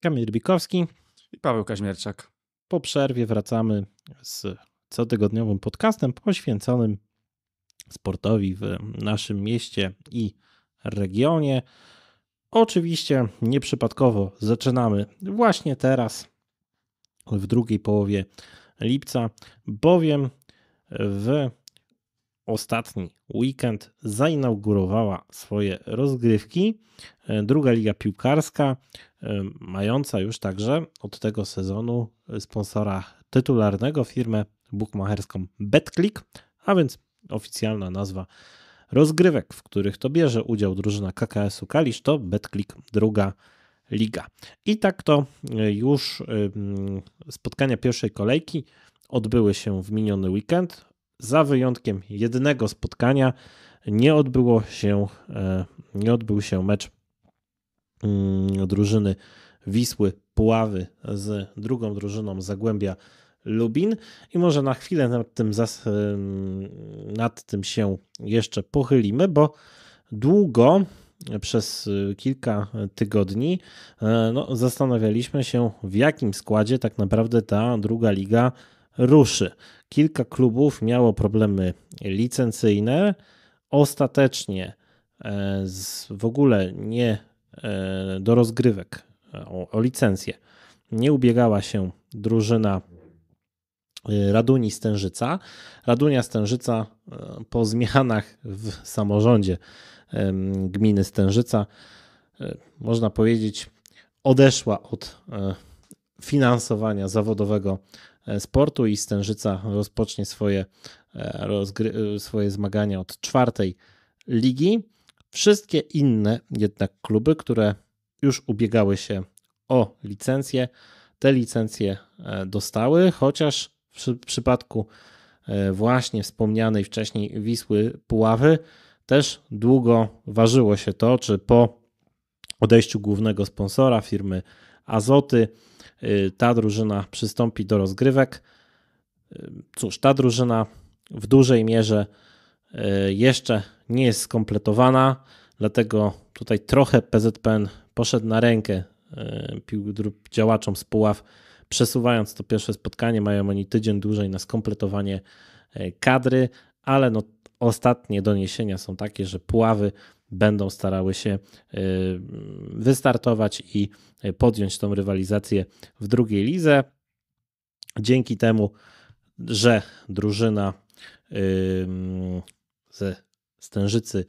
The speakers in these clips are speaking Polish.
Kamil Rybikowski i Paweł Kaźmierczak. Po przerwie wracamy z cotygodniowym podcastem poświęconym sportowi w naszym mieście i regionie. Oczywiście nieprzypadkowo zaczynamy właśnie teraz, w drugiej połowie lipca, bowiem w ostatni weekend zainaugurowała swoje rozgrywki. E, druga liga piłkarska, e, mająca już także od tego sezonu sponsora tytularnego firmę bukmacherską BetClick, a więc oficjalna nazwa rozgrywek, w których to bierze udział drużyna KKS-u Kalisz, to BetClick druga liga. I tak to e, już spotkania pierwszej kolejki odbyły się w miniony weekend za wyjątkiem jednego spotkania nie odbyło się, e, nie odbył się mecz mm, drużyny Wisły Puławy z drugą drużyną Zagłębia Lubin i może na chwilę nad tym, e, nad tym się jeszcze pochylimy, bo długo przez kilka tygodni e, no, zastanawialiśmy się, w jakim składzie tak naprawdę ta druga liga ruszy. Kilka klubów miało problemy licencyjne. Ostatecznie e, w ogóle nie e, do rozgrywek e, o, o licencję nie ubiegała się drużyna Raduni Stężyca. Radunia Stężyca po zmianach w samorządzie gminy Stężyca, można powiedzieć, odeszła od finansowania zawodowego E, sportu i Stężyca rozpocznie swoje, e, rozgry- e, swoje zmagania od czwartej ligi. Wszystkie inne jednak kluby, które już ubiegały się o licencję, te licencje dostały, chociaż w przypadku właśnie wspomnianej wcześniej Wisły Puławy też długo ważyło się to, czy po odejściu głównego sponsora firmy Azoty Y, ta drużyna przystąpi do rozgrywek. Y, cóż, ta drużyna w dużej mierze y, jeszcze nie jest skompletowana, dlatego tutaj trochę PZPN poszedł na rękę działaczom z Puław, przesuwając to pierwsze spotkanie. Mają oni tydzień dłużej na skompletowanie kadry, ale no Ostatnie doniesienia są takie, że puławy będą starały się y, wystartować i y, podjąć tą rywalizację w drugiej lidze. Dzięki temu, że drużyna ze Stężycy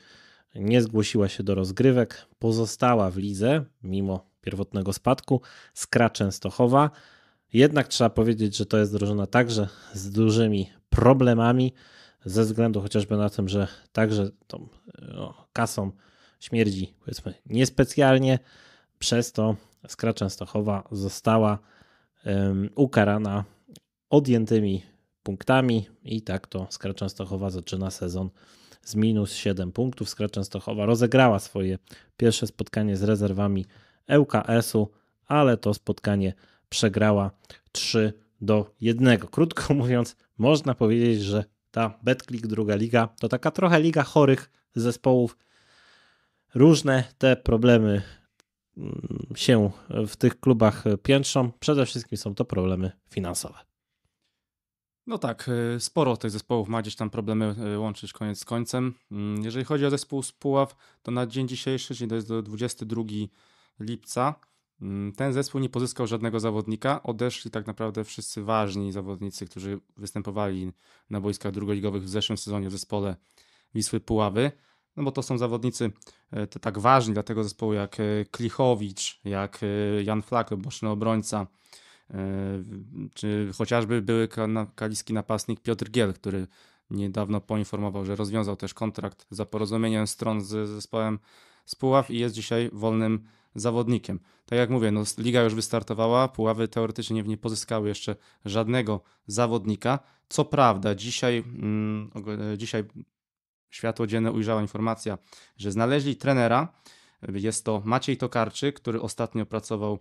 nie zgłosiła się do rozgrywek, pozostała w lidze mimo pierwotnego spadku Skra Częstochowa. Jednak trzeba powiedzieć, że to jest drużyna także z dużymi problemami ze względu chociażby na tym, że także tą no, kasą śmierdzi powiedzmy niespecjalnie, przez to Skra Częstochowa została um, ukarana odjętymi punktami i tak to Skra Częstochowa zaczyna sezon z minus 7 punktów. Skra Częstochowa rozegrała swoje pierwsze spotkanie z rezerwami ŁKS-u, ale to spotkanie przegrała 3 do 1. Krótko mówiąc, można powiedzieć, że ta Betclick druga liga, to taka trochę liga chorych zespołów. Różne te problemy mm, się w tych klubach piętrzą. Przede wszystkim są to problemy finansowe. No tak, y, sporo tych zespołów ma gdzieś tam problemy y, łączyć koniec z końcem. Mm, jeżeli chodzi o zespół z Puław, to na dzień dzisiejszy, czyli to jest do 22 lipca, Mm, ten zespół nie pozyskał żadnego zawodnika, odeszli tak naprawdę wszyscy ważni zawodnicy, którzy występowali na boiskach drugoligowych w zeszłym sezonie w zespole Wisły Puławy, no bo to są zawodnicy e, tak ważni dla tego zespołu jak e, Klichowicz, jak e, Jan Flak, boczny obrońca, czy chociażby były kaliski napastnik Piotr Giel, który niedawno poinformował, że rozwiązał też kontrakt za porozumieniem stron z zespołem z i jest dzisiaj wolnym zawodnikiem. Tak jak mówię, no, liga już wystartowała, Puławy teoretycznie nie pozyskały jeszcze żadnego zawodnika. Co prawda, dzisiaj, mm, e, dzisiaj światło dzienne ujrzała informacja, że znaleźli trenera. Jest to Maciej Tokarczyk, który ostatnio pracował e,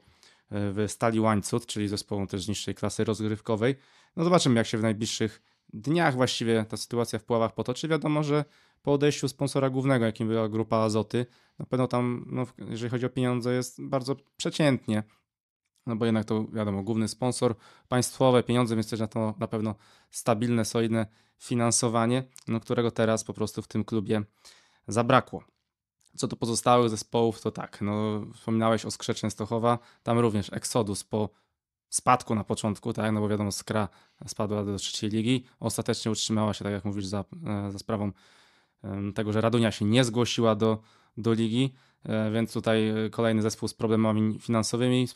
w Stali Łańcut, czyli zespołu też z niższej klasy rozgrywkowej. No zobaczymy, jak się w najbliższych dniach właściwie ta sytuacja w Puławach potoczy. Wiadomo, że po odejściu sponsora głównego, jakim była grupa Azoty, na pewno tam, no, jeżeli chodzi o pieniądze, jest bardzo przeciętnie. No bo jednak to wiadomo, główny sponsor państwowe, pieniądze, więc też na to na pewno stabilne, solidne finansowanie, no, którego teraz po prostu w tym klubie zabrakło. Co do pozostałych zespołów, to tak, no, wspominałeś o Skrze Stochowa, tam również Exodus po spadku na początku, tak, no bo wiadomo, Skra spadła do trzeciej ligi, ostatecznie utrzymała się, tak jak mówisz, za, e, za sprawą tego, że Radunia się nie zgłosiła do, do ligi, e, więc tutaj e, kolejny zespół z problemami finansowymi,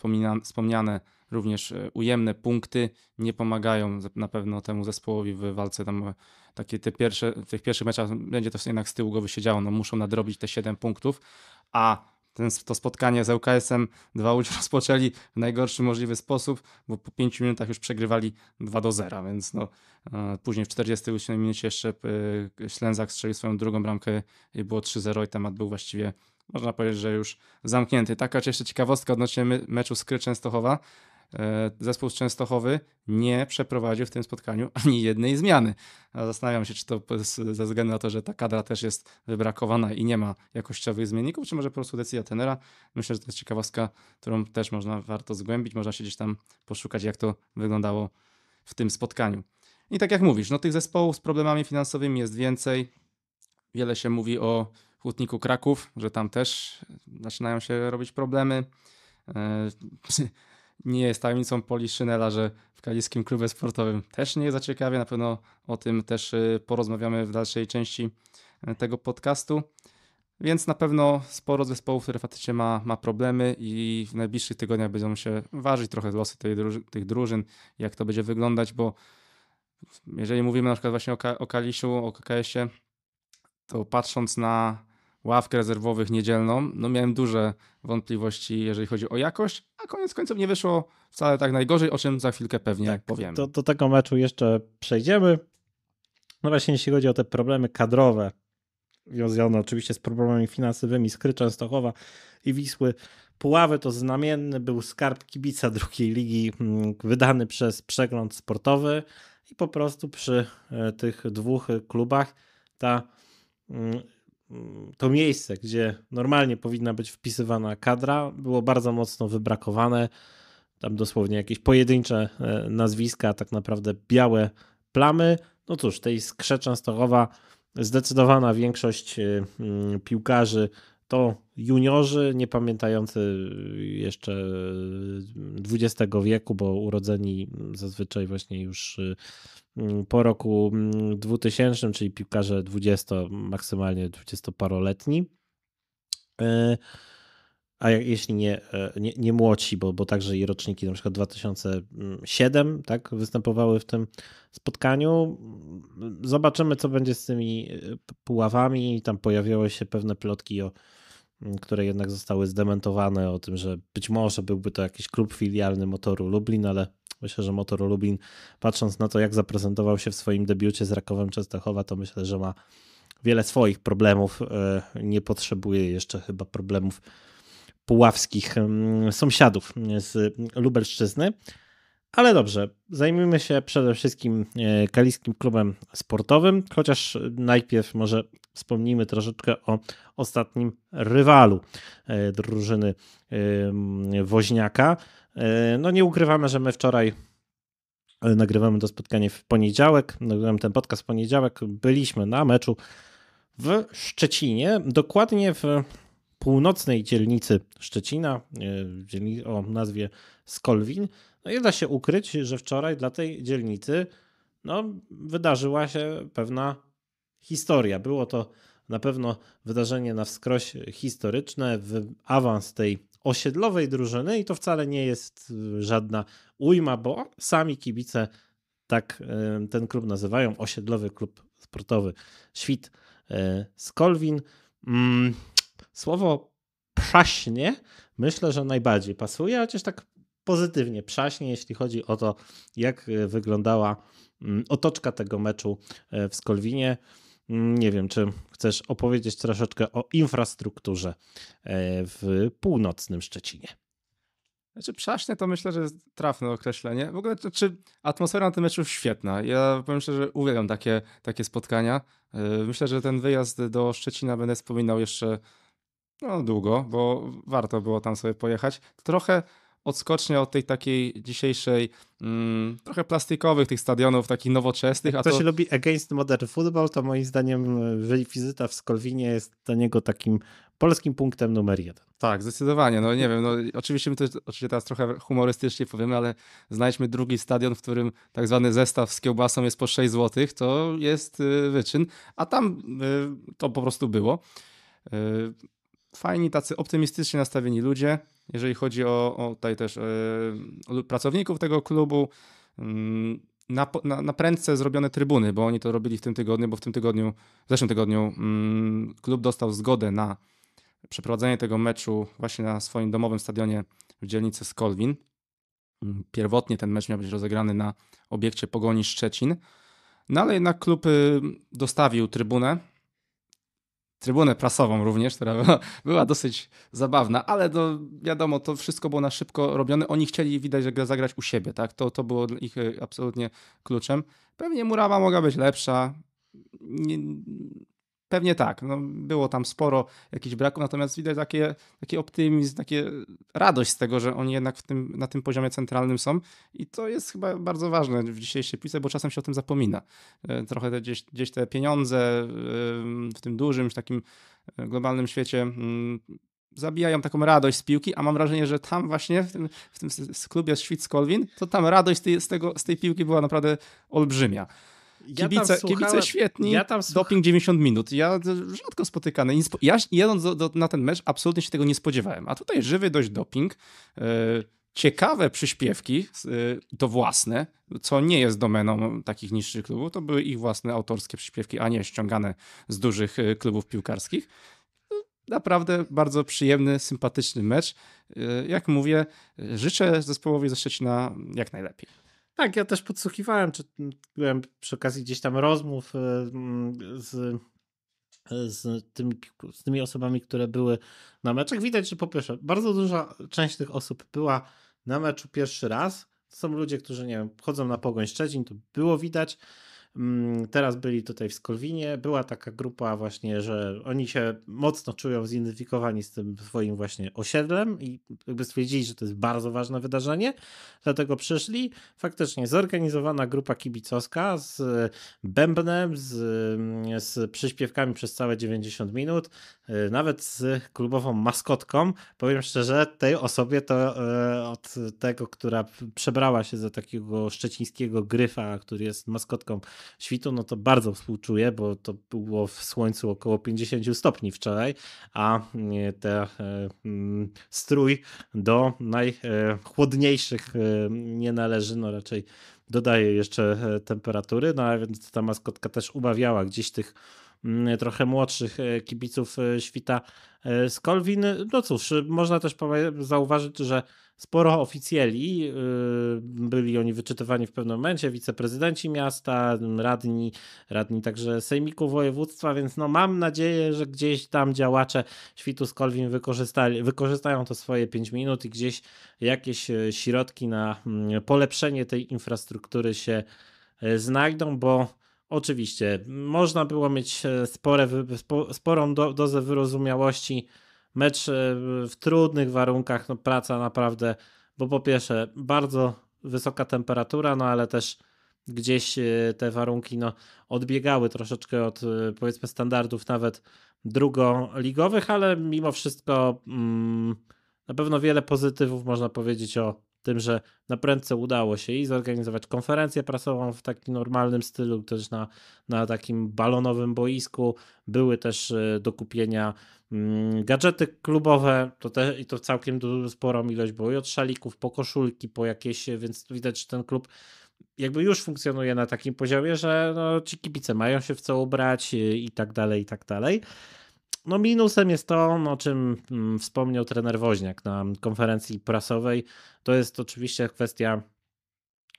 wspomniane, również e, ujemne punkty nie pomagają na pewno temu zespołowi w walce tam takie te pierwsze, w tych pierwszych meczach będzie to jednak z tyłu głowy siedziało, no muszą nadrobić te 7 punktów, a ten, to spotkanie z ŁKS-em dwa Łódź rozpoczęli w najgorszy możliwy sposób, bo po 5 minutach już przegrywali 2 do 0, więc no, e, później w 48 minucie jeszcze e, Ślęzak strzelił swoją drugą bramkę i było 3-0 i temat był właściwie można powiedzieć, że już zamknięty. Taka jeszcze ciekawostka odnośnie meczu skry Częstochowa. E, zespół z Częstochowy nie przeprowadził w tym spotkaniu ani jednej zmiany. Zastanawiam się, czy to ze względu na to, że ta kadra też jest wybrakowana i nie ma jakościowych zmienników, czy może po prostu decyzja tenera. Myślę, że to jest ciekawostka, którą też można warto zgłębić, można się gdzieś tam poszukać, jak to wyglądało w tym spotkaniu. I tak jak mówisz, no tych zespołów z problemami finansowymi jest więcej. Wiele się mówi o hutniku Kraków, że tam też zaczynają się robić problemy. E, nie jest tajemnicą Poliszynela, że w kaliskim klubie sportowym też nie jest zaciekawie. Na pewno o tym też y, porozmawiamy w dalszej części y, tego podcastu. Więc na pewno sporo zespołów, które faktycznie ma, ma problemy i w najbliższych tygodniach będą się ważyć trochę losy tej tych drużyn, jak to będzie wyglądać, bo jeżeli mówimy na przykład właśnie o, Ka o Kaliszu, o KKS-ie, to patrząc na ławkę rezerwowych niedzielną, no miałem duże wątpliwości, jeżeli chodzi o jakość, a koniec końców nie wyszło wcale tak najgorzej, o czym za chwilkę pewnie tak, powiem. Do, do tego meczu jeszcze przejdziemy. No właśnie, jeśli chodzi o te problemy kadrowe, związane oczywiście z problemami finansowymi Skry Częstochowa i Wisły Puławy, to znamienny był skarb kibica drugiej ligi mm, wydany przez Przegląd Sportowy i po prostu przy e, tych dwóch klubach ta mm, Mm, to miejsce, gdzie normalnie powinna być wpisywana kadra, było bardzo mocno wybrakowane. Tam dosłownie jakieś pojedyncze e, nazwiska, tak naprawdę białe plamy. No cóż, tej skrze Częstochowa zdecydowana większość e, mm, piłkarzy to juniorzy nie pamiętający jeszcze XX wieku, bo urodzeni zazwyczaj właśnie już mm, po roku 2000, mm, czyli piłkarze 20, maksymalnie 20-paroletni a jeśli nie, e, nie, nie młodsi, bo, bo także i roczniki na przykład 2007 tak, występowały w tym spotkaniu. Zobaczymy, co będzie z tymi e, puławami. Tam pojawiały się pewne plotki, o, które jednak zostały zdementowane, o tym, że być może byłby to jakiś klub filialny Motoru Lublin, ale myślę, że Motor Lublin, patrząc na to, jak zaprezentował się w swoim debiucie z Rakowem Częstochowa, to myślę, że ma wiele swoich problemów. E, nie potrzebuje jeszcze chyba problemów puławskich sąsiadów z Lubelszczyzny. Ale dobrze, zajmijmy się przede wszystkim e, Kaliskim Klubem Sportowym, chociaż najpierw może wspomnijmy troszeczkę o ostatnim rywalu e, drużyny Woźniaka. E, no nie ukrywamy, że my wczoraj nagrywamy to spotkanie w poniedziałek, nagrywamy ten podcast w poniedziałek, byliśmy na meczu w Szczecinie, dokładnie w północnej dzielnicy Szczecina e, o nazwie Skolwin. No nie da się ukryć, że wczoraj dla tej dzielnicy no, wydarzyła się pewna historia. Było to na pewno wydarzenie na wskroś historyczne, awans tej osiedlowej drużyny i to wcale nie jest e, żadna ujma, bo sami kibice tak e, ten klub nazywają, osiedlowy klub sportowy Świt Skolwin. Mm, Słowo przaśnie myślę, że najbardziej pasuje, chociaż tak pozytywnie przaśnie, jeśli chodzi o to, jak e, wyglądała mm, otoczka tego meczu e, w Skolwinie. Mm, nie wiem, czy chcesz opowiedzieć troszeczkę o infrastrukturze e, w północnym Szczecinie. Znaczy, przaśnie to myślę, że jest trafne określenie. W ogóle, czy atmosfera na tym meczu świetna. Ja powiem szczerze, że uwielbiam takie, takie spotkania. Myślę, że ten wyjazd do Szczecina będę wspominał jeszcze no, długo, bo warto było tam sobie pojechać. Trochę odskocznie od tej takiej dzisiejszej, mm, trochę plastikowych tych stadionów, takich nowoczesnych. Jak a ktoś to... lubi Against Modern Football, to moim zdaniem e, wizyta w Skolwinie jest dla niego takim polskim punktem numer jeden. Tak, zdecydowanie. No nie wiem, no, oczywiście my to oczywiście teraz trochę humorystycznie powiemy, ale znajdźmy drugi stadion, w którym tak zwany zestaw z kiełbasą jest po 6 zł, to jest e, wyczyn, a tam e, to po prostu było fajni, tacy optymistycznie nastawieni ludzie, jeżeli chodzi o, o tutaj też o e, pracowników tego klubu. Mm, na, na, na prędce zrobione trybuny, bo oni to robili w tym tygodniu, bo w tym tygodniu, w zeszłym tygodniu mm, klub dostał zgodę na przeprowadzenie tego meczu właśnie na swoim domowym stadionie w dzielnicy Skolwin. Mm, pierwotnie ten mecz miał być rozegrany na obiekcie Pogoni Szczecin, no ale jednak klub y, dostawił trybunę trybunę prasową również, która była, była dosyć zabawna, ale no, wiadomo, to wszystko było na szybko robione. Oni chcieli widać, że zagrać u siebie, tak? To, to było ich e, absolutnie kluczem. Pewnie murawa mogła być lepsza. Nie, Pewnie tak, no, było tam sporo jakichś braków, natomiast widać takie, taki optymizm, takie radość z tego, że oni jednak w tym, na tym poziomie centralnym są i to jest chyba bardzo ważne w dzisiejszej pisze, bo czasem się o tym zapomina. E, trochę te, gdzieś, gdzieś te pieniądze e, w tym dużym, w takim e, globalnym świecie mm, zabijają taką radość z piłki, a mam wrażenie, że tam właśnie w tym, w tym klubie Świt-Skolwin, to tam radość z, tej, z, tego, z tej piłki była naprawdę olbrzymia kibice, słuchałem, kibice świetni, ja tam doping 90 minut. Ja rzadko spotykany. Ja jadąc do, do, na ten mecz absolutnie się tego nie spodziewałem. A tutaj żywy dość doping. E, ciekawe przyśpiewki, e, to własne, co nie jest domeną takich niższych klubów, to były ich własne autorskie przyśpiewki, a nie ściągane z dużych e, klubów piłkarskich. Naprawdę bardzo przyjemny, sympatyczny mecz. Jak mówię, życzę zespołowi ze Szczecina jak najlepiej. Tak, ja też podsłuchiwałem, czy byłem przy okazji gdzieś tam rozmów e, z, e, z, tymi, z tymi osobami, które były na meczach. Widać, że po pierwsze, bardzo duża część tych osób była na meczu pierwszy raz. To są ludzie, którzy, nie wiem, chodzą na pogoń Szczecin, to było widać. Mm, teraz byli tutaj w Skolwinie. Była taka grupa właśnie, że oni się mocno czują zidentyfikowani z tym swoim właśnie osiedlem i jakby stwierdzili, że to jest bardzo ważne wydarzenie. Dlatego przyszli. Faktycznie zorganizowana grupa kibicowska z bębnem, z, z przyśpiewkami przez całe 90 minut, y, nawet z klubową maskotką. Powiem szczerze, tej osobie to y, od tego, która przebrała się za takiego szczecińskiego gryfa, który jest maskotką świtu, no to bardzo współczuję, bo to było w słońcu około 50 stopni wczoraj, a e, te e, mm, strój do najchłodniejszych e, nie należy, no raczej dodaje jeszcze temperatury, no a więc ta maskotka też ubawiała gdzieś tych Mm, trochę młodszych e, kibiców e, świta e, z Kolwin. No cóż, można też zauważyć, że sporo oficjeli, byli oni wyczytywani w pewnym momencie, wiceprezydenci miasta, radni, radni także sejmiku województwa, więc no mam nadzieję, że gdzieś tam działacze świtu z Kolwin wykorzystali, wykorzystają to swoje 5 minut i gdzieś jakieś środki na mm, polepszenie tej infrastruktury się znajdą, bo Oczywiście, można było mieć e, spore, spo, sporą do, dozę wyrozumiałości. Mecz e, w trudnych warunkach, no praca naprawdę, bo po pierwsze bardzo wysoka temperatura, no ale też gdzieś e, te warunki no, odbiegały troszeczkę od powiedzmy standardów nawet drugoligowych, ale mimo wszystko mm, na pewno wiele pozytywów można powiedzieć o tym, że na prędce udało się i zorganizować konferencję prasową w takim normalnym stylu, też na, na takim balonowym boisku. Były też e, do kupienia mm, gadżety klubowe, to te, i to całkiem sporą ilość bo i od szalików po koszulki, po jakieś, e, więc widać, że ten klub jakby już funkcjonuje na takim poziomie, że no, ci kibice mają się w co ubrać e, i tak dalej, i tak dalej. No minusem jest to, no, o czym mm, wspomniał trener Woźniak na konferencji prasowej. To jest oczywiście kwestia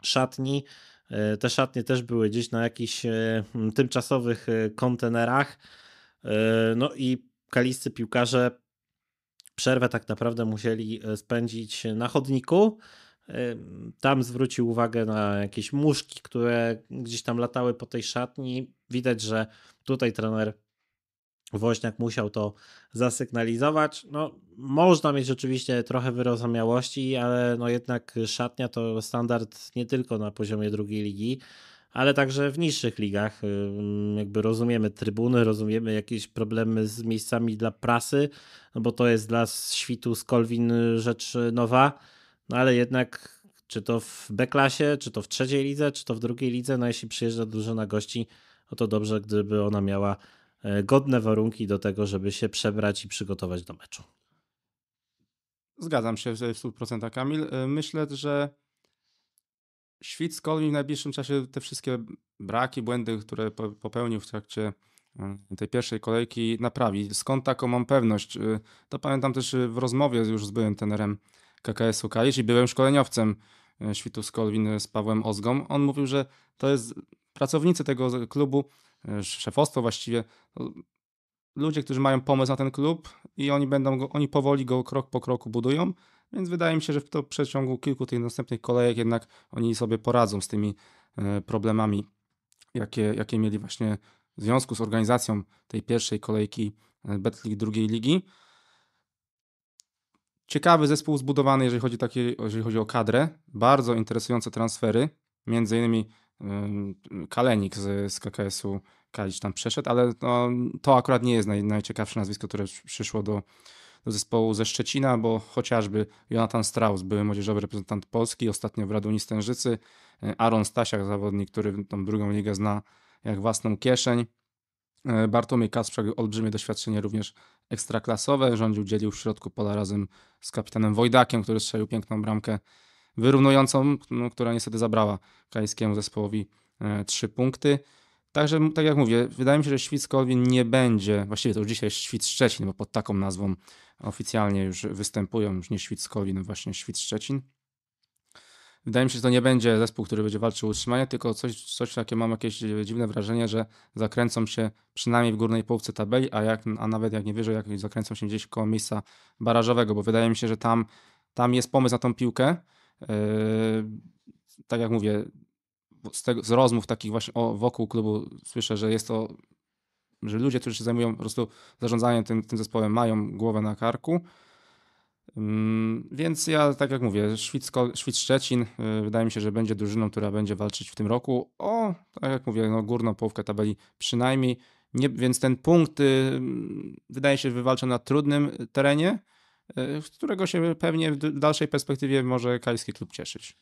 szatni. E, te szatnie też były gdzieś na jakichś e, mm, tymczasowych e, kontenerach. No i kaliscy piłkarze przerwę tak naprawdę musieli spędzić na chodniku. Tam zwrócił uwagę na jakieś muszki, które gdzieś tam latały po tej szatni. Widać, że tutaj trener Woźniak musiał to zasygnalizować. No, można mieć oczywiście trochę wyrozumiałości, ale no jednak szatnia to standard nie tylko na poziomie drugiej ligi, ale także w niższych ligach. Jakby rozumiemy trybuny, rozumiemy jakieś problemy z miejscami dla prasy, no bo to jest dla świtu z Kolwin y, rzecz y, nowa, no ale jednak czy to w B-klasie, czy to w trzeciej lidze, czy to w drugiej lidze, no jeśli przyjeżdża drużyna gości, no to dobrze, gdyby ona miała E, godne warunki do tego, żeby się przebrać i przygotować do meczu. Zgadzam się w 100% Kamil. E, myślę, że Świt skolmi w najbliższym czasie te wszystkie braki, błędy, które popełnił w trakcie e, tej pierwszej kolejki naprawi. Skąd taką mam pewność? To pamiętam też w rozmowie już z byłym tenerem KKS-u Kalisz i byłem szkoleniowcem Świtu Skolwin z Pawłem Ozgą. On mówił, że to jest pracownicy tego klubu szefostwo właściwie, no, ludzie, którzy mają pomysł na ten klub i oni będą go, oni powoli go krok po kroku budują, więc wydaje mi się, że w to przeciągu kilku tych następnych kolejek jednak oni sobie poradzą z tymi e, problemami, jakie, jakie mieli właśnie w związku z organizacją tej pierwszej kolejki e, Betlik drugiej ligi. Ciekawy zespół zbudowany, jeżeli chodzi, takie, jeżeli chodzi o kadrę. Bardzo interesujące transfery. Między innymi Kalenik z, z KKS-u Kalisz tam przeszedł, ale no, to akurat nie jest naj, najciekawsze nazwisko, które przyszło do, do zespołu ze Szczecina, bo chociażby Jonathan Strauss, były młodzieżowy reprezentant Polski, ostatnio w Raduni Stężycy, Aaron Stasiak, zawodnik, który tą drugą ligę zna jak własną kieszeń, Bartłomiej Kasprzak, olbrzymie doświadczenie również ekstraklasowe, rządził, dzielił w środku pola razem z kapitanem Wojdakiem, który strzelił piękną bramkę wyrównującą, no, która niestety zabrała kajskiemu zespołowi e, trzy punkty. Także, tak jak mówię, wydaje mi się, że Świt nie będzie, właściwie to już dzisiaj Świt Szczecin, bo pod taką nazwą oficjalnie już występują, już nie Świt no właśnie Świt Szczecin. Wydaje mi się, że to nie będzie zespół, który będzie walczył o utrzymanie, tylko coś, coś takie mam jakieś e, dziwne wrażenie, że zakręcą się przynajmniej w górnej połówce tabeli, a, jak, a nawet jak nie wyżej, jak zakręcą się gdzieś koło miejsca barażowego, bo wydaje mi się, że tam, tam jest pomysł na tą piłkę, Yy, tak jak mówię, z, tego, z rozmów takich właśnie o, wokół klubu słyszę, że jest to, że ludzie, którzy się zajmują po prostu zarządzaniem tym, tym zespołem, mają głowę na karku. Mm, więc ja, tak jak mówię, Szwic, Szczecin yy, wydaje mi się, że będzie drużyną, która będzie walczyć w tym roku o, tak jak mówię, no, górną połówkę tabeli przynajmniej. Nie, więc ten punkt yy, wydaje się wywalczony na trudnym terenie, E, z którego się pewnie w dalszej perspektywie może Kajski klub cieszyć.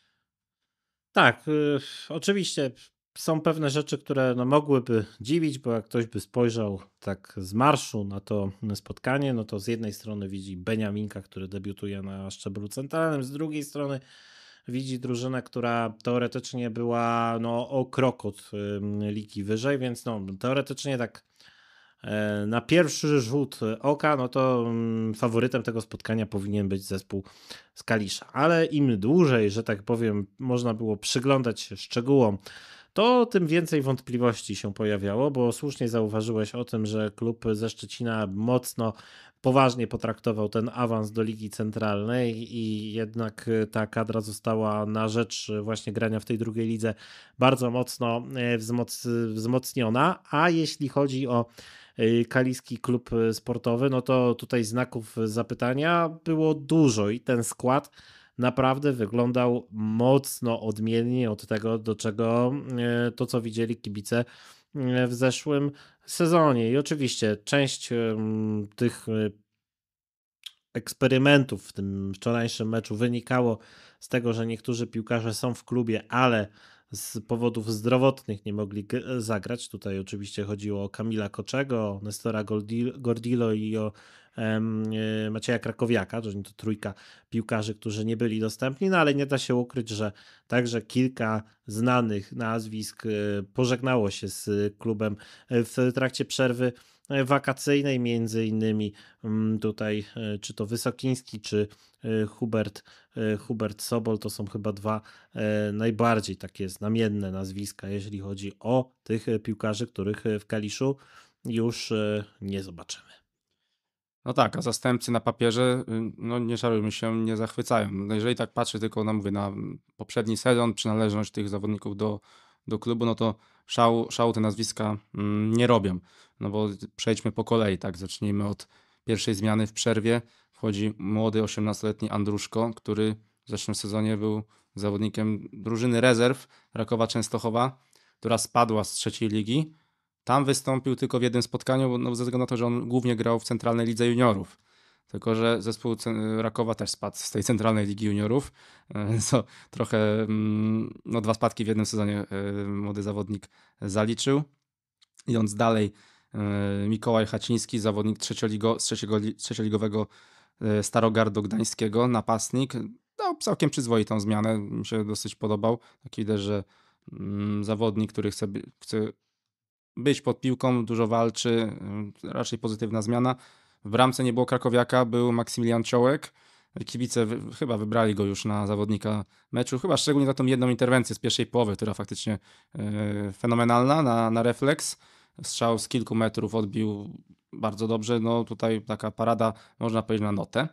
Tak, y, oczywiście są pewne rzeczy, które no, mogłyby dziwić, bo jak ktoś by spojrzał tak z marszu na to spotkanie, no to z jednej strony widzi Beniaminka, który debiutuje na szczeblu centralnym, z drugiej strony widzi drużynę, która teoretycznie była no, o krok od ligi wyżej, więc no, teoretycznie tak E, na pierwszy rzut oka, no to mm, faworytem tego spotkania powinien być zespół z Kalisza. Ale im dłużej, że tak powiem, można było przyglądać się szczegółom, to tym więcej wątpliwości się pojawiało, bo słusznie zauważyłeś o tym, że klub ze Szczecina mocno poważnie potraktował ten awans do Ligi Centralnej i jednak ta kadra została na rzecz właśnie grania w tej drugiej lidze bardzo mocno e, wzmocniona. A jeśli chodzi o E, Kaliski Klub e, Sportowy, no to tutaj znaków zapytania było dużo i ten skład naprawdę wyglądał mocno odmiennie od tego, do czego e, to, co widzieli kibice w zeszłym sezonie. I oczywiście część tych eksperymentów w tym wczorajszym meczu wynikało z tego, że niektórzy piłkarze są w klubie, ale z powodów zdrowotnych nie mogli e, zagrać. Tutaj oczywiście chodziło o Kamila Koczego, o Nestora Gordillo i o e, Macieja Krakowiaka, czyli to trójka piłkarzy, którzy nie byli dostępni, no ale nie da się ukryć, że także kilka znanych nazwisk e, pożegnało się z klubem w trakcie przerwy E, wakacyjnej, między innymi mm, tutaj e, czy to Wysokiński, czy e, Hubert, Hubert Sobol to są chyba dwa najbardziej takie znamienne nazwiska, jeśli chodzi o tych piłkarzy, których w Kaliszu już nie zobaczymy. No tak, a zastępcy na papierze, mm, no nie szarujmy się, nie zachwycają. No jeżeli tak patrzę tylko na, mówię, na poprzedni sezon, przynależność tych zawodników do, do klubu, no to szału, szału te nazwiska mm, nie robią. No bo przejdźmy po kolei, tak? Zacznijmy od pierwszej zmiany w przerwie. Wchodzi młody 18-letni Andruszko, który w zeszłym sezonie był zawodnikiem drużyny rezerw Rakowa Częstochowa, która spadła z trzeciej ligi. Tam wystąpił tylko w jednym spotkaniu, no, ze względu na to, że on głównie grał w Centralnej Lidze Juniorów. Tylko, że zespół Rakowa też spadł z tej centralnej ligi juniorów, e, co trochę, mm, no dwa spadki w jednym sezonie e, młody zawodnik zaliczył. Idąc dalej, e, Mikołaj Haciński, zawodnik trzecioligo, z trzecioligowego Starogardu Gdańskiego, napastnik, dał no, całkiem przyzwoitą zmianę, mi się dosyć podobał. taki widać, że mm, zawodnik, który chce, chce być pod piłką, dużo walczy, raczej pozytywna zmiana. W bramce nie było Krakowiaka, był Maksymilian Ciołek. Kibice wy, chyba wybrali go już na zawodnika meczu, chyba szczególnie za tą jedną interwencję z pierwszej połowy, która faktycznie yy, fenomenalna na, na refleks. Strzał z kilku metrów odbił bardzo dobrze. No tutaj taka parada, można powiedzieć, na notę.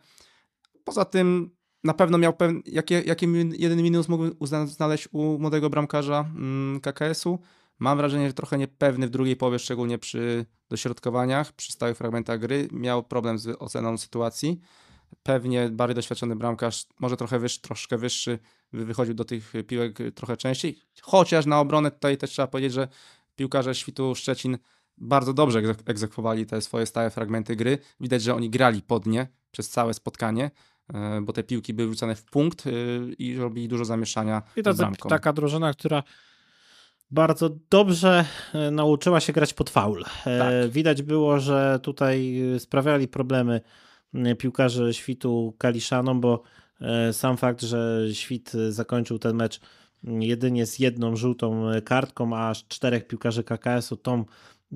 Poza tym na pewno miał pewien, jaki, jaki jeden minus mógł znaleźć u młodego bramkarza mm, KKS-u? Mam wrażenie, że trochę niepewny w drugiej połowie, szczególnie przy dośrodkowaniach, przy stałych fragmentach gry. Miał problem z oceną sytuacji. Pewnie bardziej doświadczony bramkarz, może trochę wyższy, troszkę wyższy, wychodził do tych piłek trochę częściej. Chociaż na obronę tutaj też trzeba powiedzieć, że piłkarze Świtu Szczecin bardzo dobrze egzekwowali te swoje stałe fragmenty gry. Widać, że oni grali pod nie przez całe spotkanie e, bo te piłki były wrzucane w punkt e, i robili dużo zamieszania. I to taka drużyna, która bardzo dobrze e, nauczyła się grać pod faul. E, tak. Widać było, że tutaj e, sprawiali problemy piłkarze świtu Kaliszanom, bo sam fakt, że świt zakończył ten mecz jedynie z jedną żółtą kartką, a aż czterech piłkarzy KKS-u tą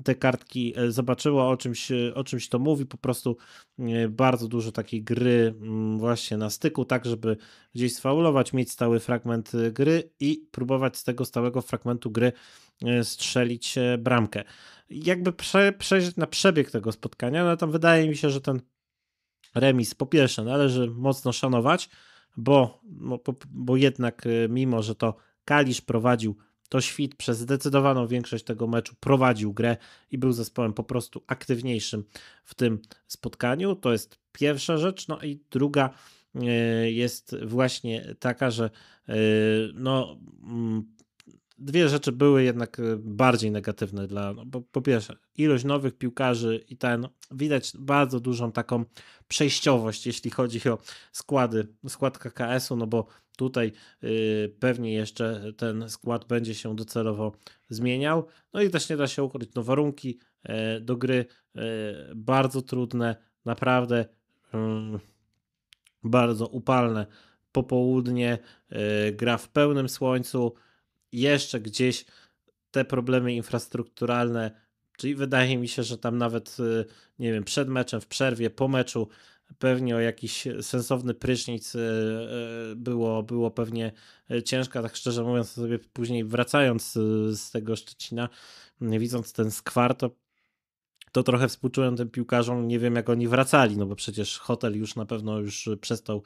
te kartki e, zobaczyło, o czymś, o czymś to mówi, po prostu e, bardzo dużo takiej gry mm, właśnie na styku, tak żeby gdzieś sfaulować, mieć stały fragment e, gry i próbować z tego stałego fragmentu gry strzelić bramkę. Jakby prze, przejrzeć na przebieg tego spotkania, no tam wydaje mi się, że ten remis po pierwsze należy mocno szanować, bo, bo, no, bo jednak mimo, że to Kalisz prowadził to świt przez zdecydowaną większość tego meczu prowadził grę i był zespołem po prostu aktywniejszym w tym spotkaniu. To jest pierwsza rzecz. No i druga e, jest właśnie taka, że e, no mm, dwie rzeczy były jednak e, bardziej negatywne dla, no, bo, po pierwsze, ilość nowych piłkarzy i ten, widać bardzo dużą taką przejściowość, jeśli chodzi o składy, skład KKS-u, no bo Tutaj y, pewnie jeszcze ten skład będzie się docelowo zmieniał. No i też nie da się ukryć, no warunki e, do gry e, bardzo trudne, naprawdę mm, bardzo upalne popołudnie, e, gra w pełnym słońcu, jeszcze gdzieś te problemy infrastrukturalne, czyli wydaje mi się, że tam nawet, y, nie wiem, przed meczem, w przerwie, po meczu pewnie o jakiś sensowny prysznic e, e, było, było pewnie e, ciężko, tak szczerze mówiąc sobie później wracając z tego Szczecina, mm, widząc ten skwar, to to trochę współczułem tym piłkarzom, nie wiem jak oni wracali, no bo przecież hotel już na pewno już przestał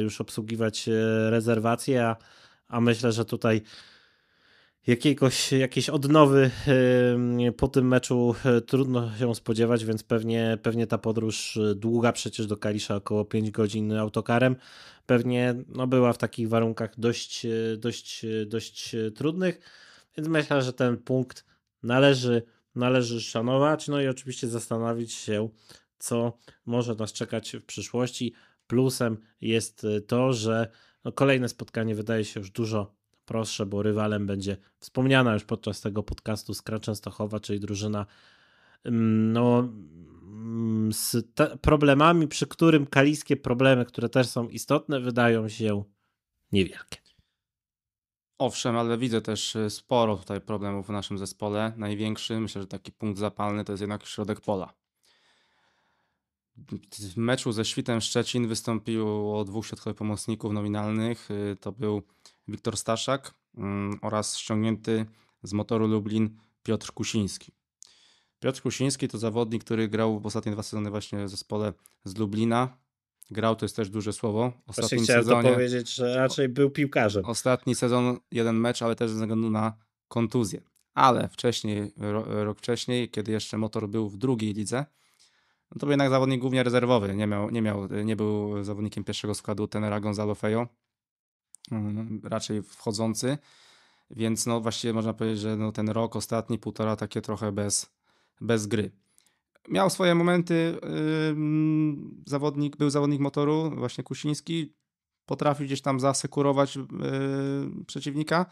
już obsługiwać rezerwacje, a, a myślę, że tutaj jakiegoś, jakiejś odnowy po tym meczu e, trudno się spodziewać, więc pewnie, pewnie ta podróż e, długa przecież do Kalisza, około 5 godzin autokarem, pewnie no, była w takich warunkach dość, e, dość, dość trudnych, więc myślę, że ten punkt należy, należy szanować, no i oczywiście zastanowić się, co może nas czekać w przyszłości. Plusem jest to, że no, kolejne spotkanie wydaje się już dużo prostsze, bo rywalem będzie wspomniana już podczas tego podcastu Skra Częstochowa, czyli drużyna mm, no, mm, z problemami, przy którym kaliskie problemy, które też są istotne, wydają się niewielkie. Owszem, ale widzę też e, sporo tutaj problemów w naszym zespole. Największy, myślę, że taki punkt zapalny to jest jednak środek pola. W meczu ze Świtem Szczecin wystąpiło dwóch środkowych pomocników nominalnych. E, to był Wiktor Staszak mm, oraz ściągnięty z motoru Lublin Piotr Kusiński. Piotr Kusiński to zawodnik, który grał w ostatnie dwa sezony właśnie w zespole z Lublina. Grał to jest też duże słowo. Ostatni Właśnie chciałem sezonie, to powiedzieć, że raczej był piłkarzem. Ostatni sezon, jeden mecz, ale też ze względu na kontuzję. Ale wcześniej, rok wcześniej, kiedy jeszcze motor był w drugiej lidze, no to był jednak zawodnik głównie rezerwowy. Nie, miał, nie, miał, nie był zawodnikiem pierwszego składu tenera Gonzalo Fejo. Mm, raczej wchodzący. Więc no właściwie można powiedzieć, że no ten rok ostatni, półtora takie trochę bez, bez gry. Miał swoje momenty, yy, zawodnik, był zawodnik motoru, właśnie Kusiński, potrafił gdzieś tam zasekurować yy, przeciwnika.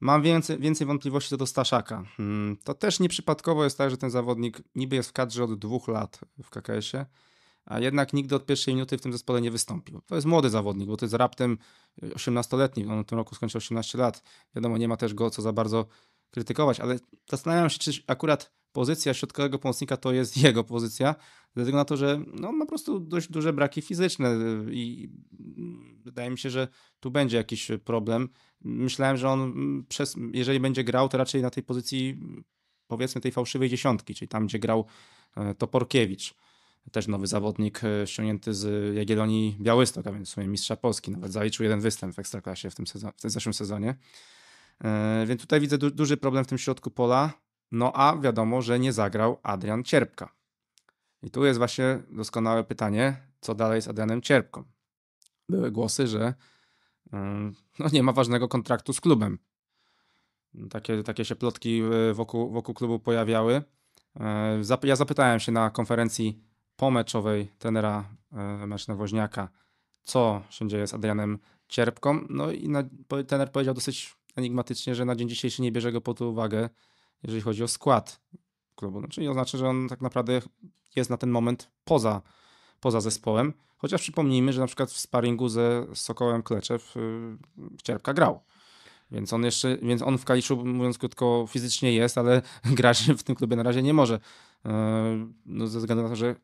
Mam więcej, więcej wątpliwości co do Staszaka. Yy, to też nieprzypadkowo jest tak, że ten zawodnik niby jest w kadrze od dwóch lat w KKS-ie a jednak nigdy od pierwszej minuty w tym zespole nie wystąpił. To jest młody zawodnik, bo to jest raptem 18-letni, e, on w tym roku skończył 18 lat. Wiadomo, nie ma też go co za bardzo krytykować, ale zastanawiam się, czy akurat pozycja środkowego pomocnika to jest jego pozycja, ze względu na to, że no, on ma po prostu dość duże braki fizyczne e, i mm, wydaje mi się, że tu będzie jakiś problem. Myślałem, że on mm, przez, jeżeli będzie grał, to raczej na tej pozycji mm, powiedzmy tej fałszywej dziesiątki, czyli tam, gdzie grał e, Toporkiewicz też nowy zawodnik e, ściągnięty z Jagiellonii Białystok, a więc w sumie mistrza Polski. Nawet zaliczył jeden występ w Ekstraklasie w tym, sezon- w zeszłym sezonie. E, więc tutaj widzę du- duży problem w tym środku pola. No a wiadomo, że nie zagrał Adrian Cierpka. I tu jest właśnie doskonałe pytanie, co dalej z Adrianem Cierpką? Były głosy, że e, no nie ma ważnego kontraktu z klubem. Takie, takie się plotki wokół, wokół klubu pojawiały. ja zapytałem się na konferencji pomeczowej tenera e, na Woźniaka, co się dzieje z Adrianem Cierpką. No i na, tener powiedział dosyć enigmatycznie, że na dzień dzisiejszy nie bierze go pod uwagę, jeżeli chodzi o skład klubu. No, czyli oznacza, że on tak naprawdę jest na ten moment poza, poza zespołem. Chociaż przypomnijmy, że na przykład w sparingu ze Sokołem Kleczew y, Cierpka grał. Więc on jeszcze, więc on w Kaliszu, mówiąc krótko, fizycznie jest, ale grać w tym klubie na razie nie może. E, no, ze względu na to, że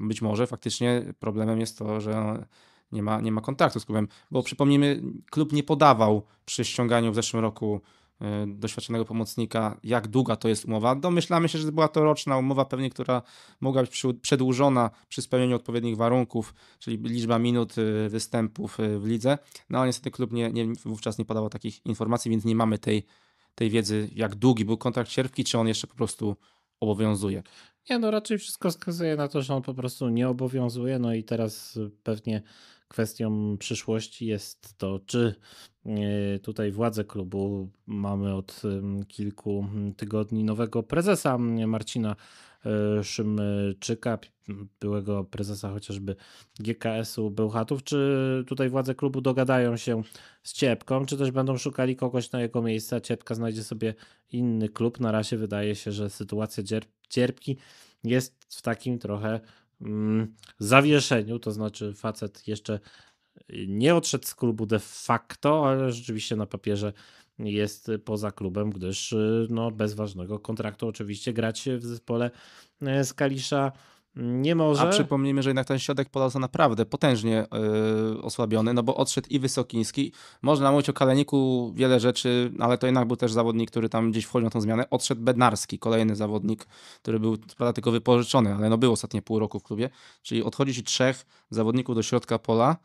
być może faktycznie problemem jest to, że nie ma, nie ma kontaktu z klubem, bo przypomnijmy, klub nie podawał przy ściąganiu w zeszłym roku y, doświadczonego pomocnika, jak długa to jest umowa. Domyślamy się, że była to roczna umowa, pewnie która mogła być przedłużona przy spełnieniu odpowiednich warunków, czyli liczba minut y, występów y, w lidze. No ale niestety klub nie, nie, wówczas nie podawał takich informacji, więc nie mamy tej, tej wiedzy, jak długi był kontrakt sierpki, czy on jeszcze po prostu obowiązuje. Nie, no raczej wszystko wskazuje na to, że on po prostu nie obowiązuje. No i teraz pewnie kwestią przyszłości jest to, czy e, tutaj władze klubu mamy od kilku tygodni nowego prezesa mm, Marcina e, Szymczyka, byłego prezesa chociażby GKS-u Bełchatów, czy tutaj władze klubu dogadają się z Ciepką, czy też będą szukali kogoś na jego miejsce, Ciepka znajdzie sobie inny klub. Na razie wydaje się, że sytuacja cierpki, jest w takim trochę mm, zawieszeniu, to znaczy facet jeszcze y, nie odszedł z klubu de facto, ale rzeczywiście na papierze jest poza klubem, gdyż y, no, bez ważnego kontraktu oczywiście grać w zespole y, z Kalisza nie może. A przypomnijmy, że jednak ten środek pola został naprawdę potężnie yy, osłabiony, no bo odszedł i Wysokiński. Można mówić o Kaleniku wiele rzeczy, ale to jednak był też zawodnik, który tam gdzieś wchodził na tą zmianę. Odszedł Bednarski, kolejny zawodnik, który był prawda, tylko wypożyczony, ale no był ostatnie pół roku w klubie. Czyli odchodzi ci trzech zawodników do środka pola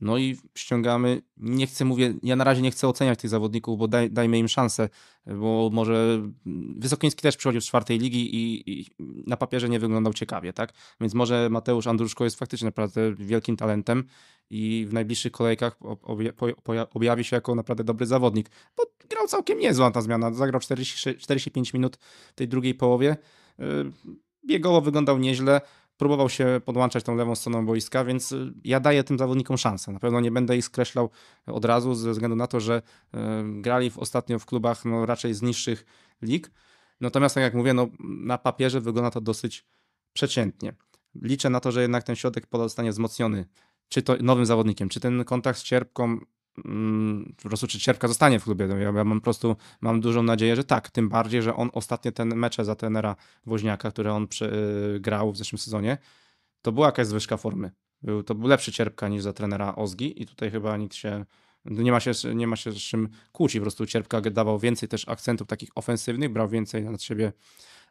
no i ściągamy, nie chcę, mówię, ja na razie nie chcę oceniać tych zawodników, bo daj, dajmy im szansę, bo może Wysokiński też przychodził z czwartej ligi i, i, na papierze nie wyglądał ciekawie, tak? Więc może Mateusz Andruszko jest faktycznie naprawdę wielkim talentem i w najbliższych kolejkach objawi się jako naprawdę dobry zawodnik, bo no, grał całkiem niezła ta zmiana, zagrał 45 minut w tej drugiej połowie, biegowo yy, wyglądał nieźle, próbował się podłączać tą lewą stroną boiska, więc y, ja daję tym zawodnikom szansę. Na pewno nie będę ich skreślał od razu ze względu na to, że y, grali w, ostatnio w klubach no, raczej z niższych lig. Natomiast tak jak mówię, no, na papierze wygląda to dosyć przeciętnie. Liczę na to, że jednak ten środek pola zostanie wzmocniony, czy to nowym zawodnikiem, czy ten kontakt z cierpką Mm, po czy Cierpka zostanie w klubie. Ja, mam po prostu mam dużą nadzieję, że tak. Tym bardziej, że on ostatnie ten mecze za tenera Woźniaka, które on przy, y, grał w zeszłym sezonie, to była jakaś zwyżka formy. Był, to był lepszy Cierpka niż za trenera Ozgi i tutaj chyba nikt się no nie ma się, nie ma się z czym kłócić. Po prostu Cierpka dawał więcej też akcentów takich ofensywnych, brał więcej na siebie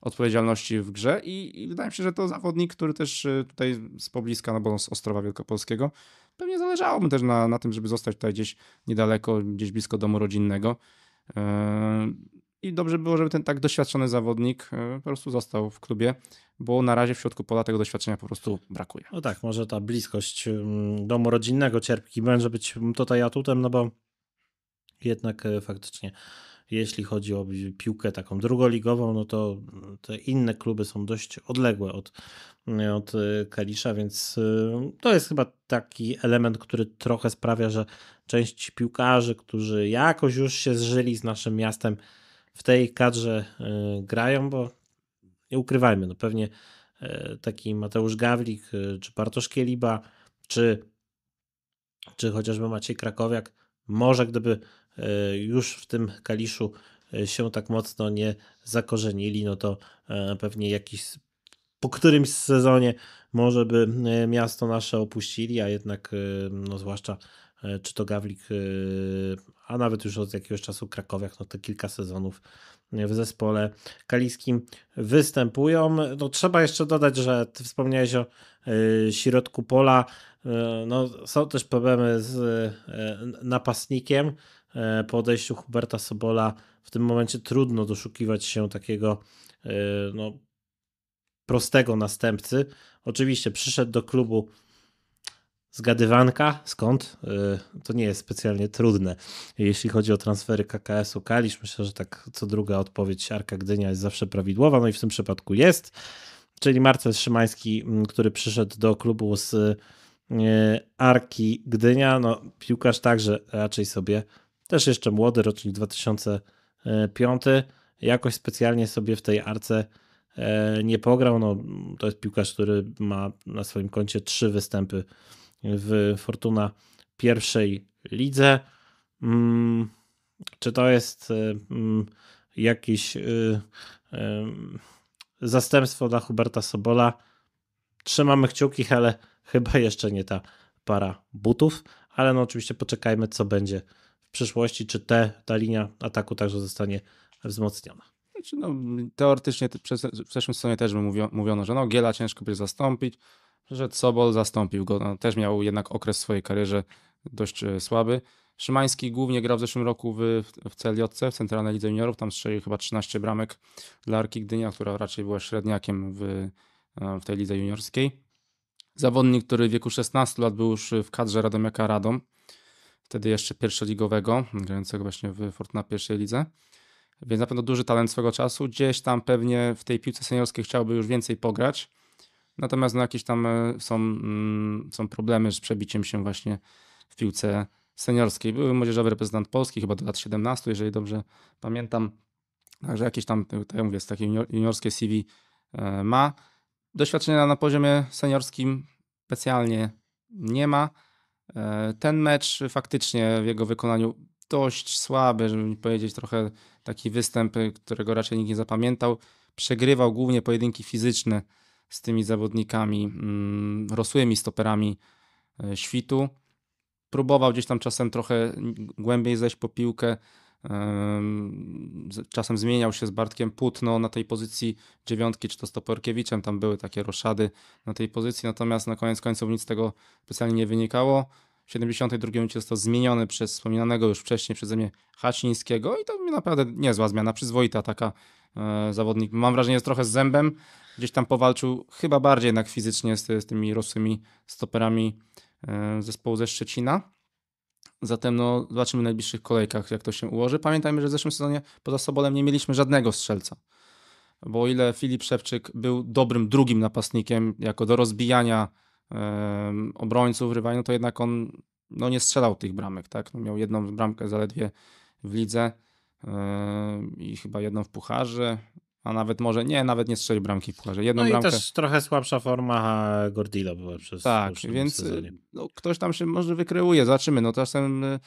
odpowiedzialności w grze i, i wydaje mi się, że to zawodnik, który też e, tutaj z pobliska, no bo z Ostrowa Wielkopolskiego, pewnie zależało mu też na, na tym, żeby zostać tutaj gdzieś niedaleko, gdzieś blisko domu rodzinnego. E, I dobrze było, żeby ten tak doświadczony zawodnik e, po prostu został w klubie, bo na razie w środku pola tego doświadczenia po prostu brakuje. No tak, może ta bliskość domu rodzinnego cierpki będzie być tutaj atutem, no bo jednak faktycznie jeśli chodzi o piłkę taką drugoligową, no to te inne kluby są dość odległe od, od e, Kalisza, więc e, to jest chyba taki element, który trochę sprawia, że część piłkarzy, którzy jakoś już się zżyli z naszym miastem, w tej kadrze e, grają, bo nie ukrywajmy, no pewnie taki Mateusz Gawlik, czy Bartosz Kieliba, czy, czy chociażby Maciej Krakowiak, może gdyby E, już w tym kaliszu e, się tak mocno nie zakorzenili, no to e, pewnie jakiś po którymś sezonie może by miasto nasze opuścili, a jednak no zwłaszcza czy to Gawlik, a nawet już od jakiegoś czasu Krakowiak, no te kilka sezonów w zespole kaliskim występują. No, trzeba jeszcze dodać, że ty wspomniałeś o środku pola. No, są też problemy z napastnikiem. E, po odejściu Huberta Sobola w tym momencie trudno doszukiwać się takiego e, no, prostego następcy. Oczywiście przyszedł do klubu zgadywanka, skąd? E, to nie jest specjalnie trudne. Jeśli chodzi o transfery KKS-u Kalisz, myślę, że tak co druga odpowiedź Arka Gdynia jest zawsze prawidłowa, no i w tym przypadku jest. Czyli Marcel Szymański, który przyszedł do klubu z Arki Gdynia, no piłkarz także raczej sobie też jeszcze młody, rocznik 2005, jakoś specjalnie sobie w tej arce e, nie pograł. No, to jest piłkarz, który ma na swoim koncie trzy występy w Fortuna pierwszej lidze. Mm, czy to jest e, mm, jakieś e, zastępstwo dla Huberta Sobola? Trzymamy kciuki, ale chyba jeszcze nie ta para butów, ale no oczywiście poczekajmy, co będzie w przyszłości, czy te, ta linia ataku także zostanie wzmocniona. Znaczy, no, teoretycznie w zeszłym sezonie też by mówiono, mówiono, że no, Giela ciężko by zastąpić. że Sobol, zastąpił go. No, też miał jednak okres w swojej karierze dość e, słaby. Szymański głównie grał w zeszłym roku w, w CLJC, w Centralnej Lidze Juniorów. Tam strzelił chyba 13 bramek dla Arki Gdynia, która raczej była średniakiem w, e, w tej lidze juniorskiej. Zawodnik, który w wieku 16 lat był już w kadrze Radomiaka Radom, wtedy jeszcze pierwszoligowego, grającego właśnie w Fortuna pierwszej lidze. Więc na pewno duży talent swego czasu. Gdzieś tam pewnie w tej piłce seniorskiej chciałby już więcej pograć. Natomiast no jakieś tam e, są, mm, są problemy z przebiciem się właśnie w piłce seniorskiej. Był młodzieżowy reprezentant Polski chyba do lat 17, jeżeli dobrze pamiętam. Także jakieś tam, e, tak jak mówię, jest takie juniorskie CV e, ma. Doświadczenia na poziomie seniorskim specjalnie nie ma. E, ten mecz faktycznie w jego wykonaniu dość słaby, żeby nie powiedzieć trochę taki występ, y, którego raczej nikt nie zapamiętał. Przegrywał głównie pojedynki fizyczne z tymi zawodnikami, mm, rosłymi stoperami e, świtu. Próbował gdzieś tam czasem trochę głębiej zejść po piłkę, Czasem zmieniał się z Bartkiem Putno na tej pozycji dziewiątki, czy to z Toporkiewiczem, tam były takie roszady na tej pozycji, natomiast na koniec końców nic z tego specjalnie nie wynikało. W 72 minucie został zmieniony przez wspominanego już wcześniej przeze mnie Hacińskiego i to naprawdę niezła zmiana, przyzwoita taka e, zawodnik. Mam wrażenie, jest trochę z zębem, gdzieś tam powalczył chyba bardziej jednak fizycznie z, z tymi rosłymi stoperami e, zespołu ze Szczecina. Zatem no, zobaczymy w najbliższych kolejkach, jak to się ułoży. Pamiętajmy, że w zeszłym sezonie poza Sobolem nie mieliśmy żadnego strzelca. Bo o ile Filip Szewczyk był dobrym drugim napastnikiem, jako do rozbijania yy, obrońców rywali, no to jednak on no, nie strzelał tych bramek. Tak? No, miał jedną bramkę zaledwie w lidze yy, i chyba jedną w pucharze a nawet może nie, nawet nie strzelił bramki w pucharze. Jedną no i bramkę... też trochę słabsza forma Gordillo była przez Tak, więc y, no, ktoś tam się może wykreuje, zobaczymy. No czasem y,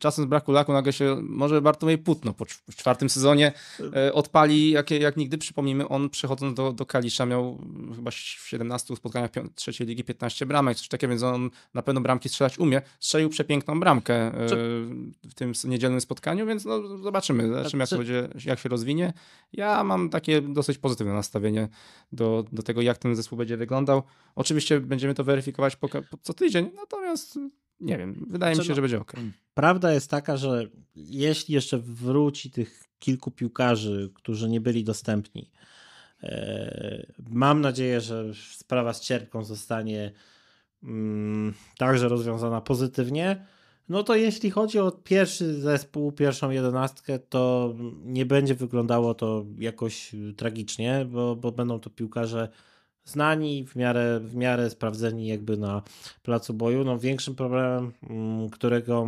czasem z braku laku nagle się może Bartłomiej Putno po czwartym sezonie e, odpali, jak, jak nigdy przypomnimy, on przechodząc do, do Kalisza miał chyba w 17 spotkaniach trzeciej ligi 15 bramek, coś takiego, więc on na pewno bramki strzelać umie. Strzelił przepiękną bramkę e, w tym niedzielnym spotkaniu, więc no, zobaczymy, zobaczymy jak, będzie, jak się rozwinie. Ja mam takie dosyć pozytywne nastawienie do, do tego, jak ten zespół będzie wyglądał. Oczywiście będziemy to weryfikować po, po co tydzień, natomiast nie wiem, wydaje mi znaczy, się, że no, będzie ok. Prawda jest taka, że jeśli jeszcze wróci tych kilku piłkarzy, którzy nie byli dostępni, e, mam nadzieję, że sprawa z cierpką zostanie mm, także rozwiązana pozytywnie. No to jeśli chodzi o pierwszy zespół, pierwszą jedenastkę, to nie będzie wyglądało to jakoś y, tragicznie, bo, bo będą to piłkarze znani, w miarę, w miarę sprawdzeni jakby na placu boju. No większym problemem, mm, którego,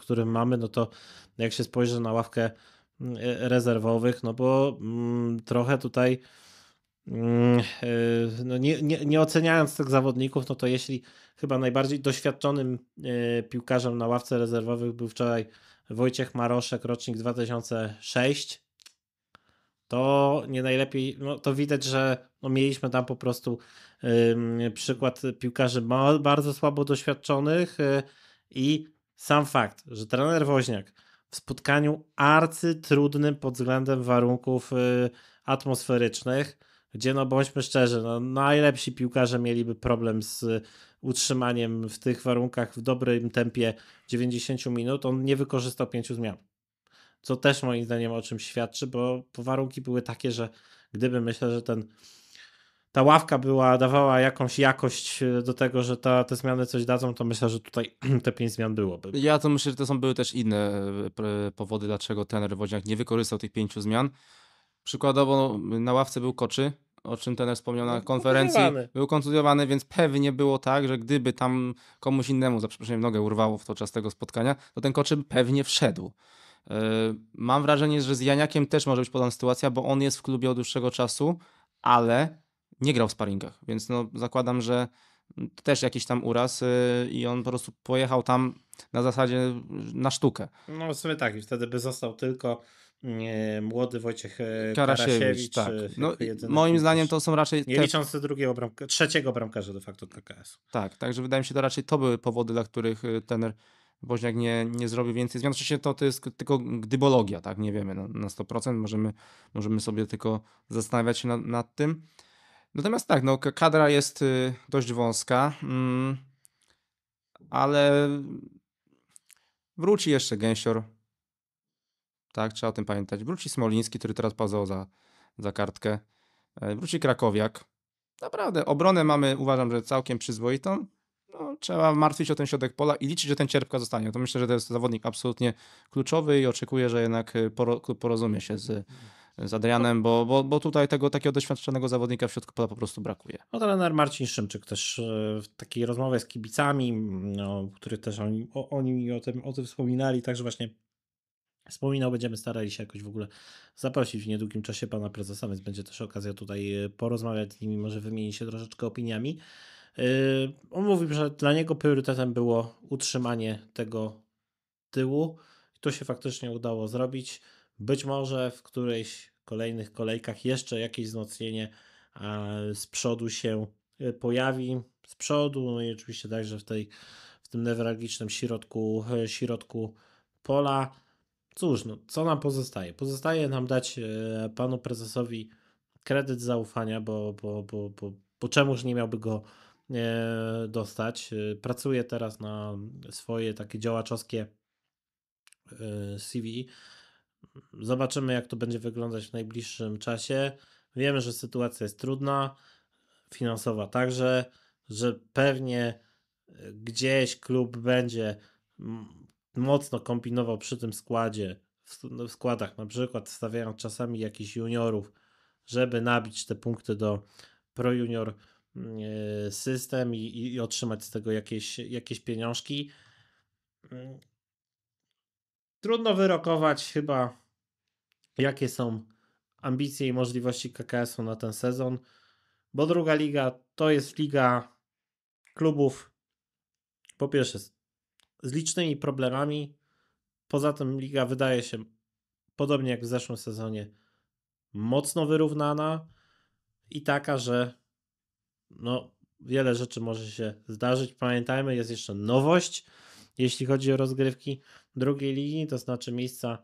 który mamy, no to jak się spojrzy na ławkę mm, e, rezerwowych, no bo mm, trochę tutaj e, no nie, nie, nie oceniając tych zawodników, no to jeśli chyba najbardziej doświadczonym e, piłkarzem na ławce rezerwowych był wczoraj Wojciech Maroszek, rocznik 2006, to nie najlepiej, no to widać, że no mieliśmy tam po prostu yy, przykład piłkarzy bardzo słabo doświadczonych yy, i sam fakt, że trener Woźniak w spotkaniu arcytrudnym pod względem warunków yy, atmosferycznych, gdzie no bądźmy szczerzy, no najlepsi piłkarze mieliby problem z utrzymaniem w tych warunkach w dobrym tempie 90 minut, on nie wykorzystał pięciu zmian co też moim zdaniem o czym świadczy, bo, warunki były takie, że gdyby myślę, że ten ta ławka była, dawała jakąś jakość e, do tego, że ta, te zmiany coś dadzą, to myślę, że tutaj te pięć zmian byłoby. Ja to myślę, że to są były też inne e, powody, dlaczego ten Wodziak nie wykorzystał tych pięciu zmian. Przykładowo no, na ławce był Koczy, o czym ten wspomniał na no, konferencji. Był kontuzjowany, więc pewnie było tak, że gdyby tam komuś innemu, za przeproszeniem, nogę urwało w to czas tego spotkania, to ten Koczy pewnie wszedł. Yy, mam wrażenie, że z Janiakiem też może być podobna sytuacja, bo on jest w klubie od dłuższego czasu, ale nie grał w sparingach, więc no, zakładam, że też jakiś tam uraz yy, i on po prostu pojechał tam na zasadzie yy, na sztukę. No w sumie tak, i wtedy by został tylko nie, młody Wojciech Karasiewicz. Karasiewicz tak. no, moim zdaniem to są raczej... Nie te... licząc drugiego bramka, trzeciego bramkarza de facto KKS. Tak, także wydaje mi się, to raczej to były powody, dla których tener Woźniak nie, nie zrobił więcej zmian. Oczywiście to, to jest tylko gdybologia, tak? Nie wiemy na, na 100%, możemy, możemy sobie tylko zastanawiać się nad, nad tym. Natomiast tak, no, kadra jest y, dość wąska, mm, ale wróci jeszcze Gęsior. Tak, trzeba o tym pamiętać. Wróci Smoliński, który teraz pazał za, za kartkę. E, wróci Krakowiak. Naprawdę, obronę mamy, uważam, że całkiem przyzwoitą no, trzeba martwić o ten środek pola i liczyć, że ten cierpka zostanie. To myślę, że to jest zawodnik absolutnie kluczowy i oczekuję, że jednak y, porozumie się z, z Adrianem, bo, bo, bo tutaj tego takiego doświadczonego zawodnika w środku pola po prostu brakuje. No trener Marcin Szymczyk też y, w takiej rozmowie z kibicami, no, który też oni, o, oni o, tym, o tym wspominali, także właśnie wspominał, będziemy starali się jakoś w ogóle zaprosić w niedługim czasie pana prezesa, więc będzie też okazja tutaj y, porozmawiać z nimi, może wymienić się troszeczkę opiniami. Y, on mówił, że dla niego priorytetem było utrzymanie tego tyłu. I to się faktycznie udało zrobić. Być może w którejś kolejnych kolejkach jeszcze jakieś wzmocnienie z przodu się y, pojawi. Z przodu, no i oczywiście także w, tej, w tym newralgicznym środku, y, środku pola. Cóż, no, co nam pozostaje? Pozostaje nam dać panu prezesowi kredyt zaufania, bo, bo, bo, bo, bo czemuż nie miałby go E, dostać. E, pracuję teraz na swoje takie działaczowskie e, CV. Zobaczymy, jak to będzie wyglądać w najbliższym czasie. Wiemy, że sytuacja jest trudna, finansowa także, że pewnie gdzieś klub będzie mocno kombinował przy tym składzie, w składach na przykład stawiając czasami jakichś juniorów, żeby nabić te punkty do pro junior E, system i, i otrzymać z tego jakieś, jakieś pieniążki. Mm. Trudno wyrokować chyba, jakie są ambicje i możliwości KKS-u na ten sezon, bo druga liga to jest liga klubów po pierwsze z licznymi problemami. Poza tym liga wydaje się, podobnie jak w zeszłym sezonie, mocno wyrównana i taka, że no, wiele rzeczy może się zdarzyć. Pamiętajmy, jest jeszcze nowość, jeśli chodzi o rozgrywki drugiej ligi, to znaczy miejsca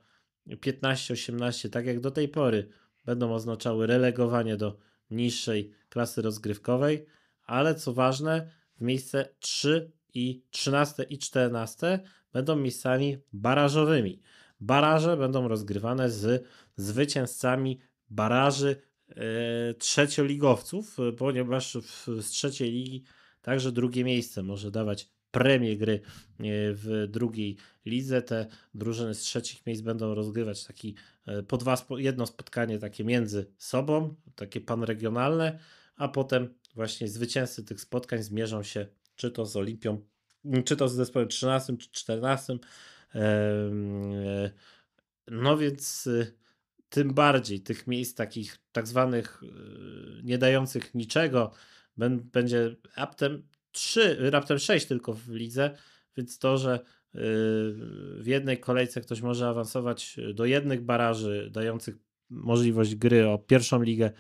15-18, tak jak do tej pory, będą oznaczały relegowanie do niższej klasy rozgrywkowej, ale co ważne, w miejsce 3 i 13 i 14 będą miejscami barażowymi. Baraże będą rozgrywane z zwycięzcami baraży E, trzecioligowców, e, ponieważ z trzeciej ligi także drugie miejsce może dawać premię gry e, w drugiej lidze. Te drużyny z trzecich miejsc będą rozgrywać taki po dwa, jedno spotkanie takie między sobą, takie panregionalne, a potem właśnie zwycięzcy tych spotkań zmierzą się czy to z Olimpią, czy to z zespołem 13 czy 14. No więc y, tym bardziej tych miejsc takich tak zwanych y, nie dających niczego będzie raptem 3, raptem 6 tylko w lidze, więc to, że y, w jednej kolejce ktoś może awansować do jednych baraży dających możliwość gry o pierwszą ligę,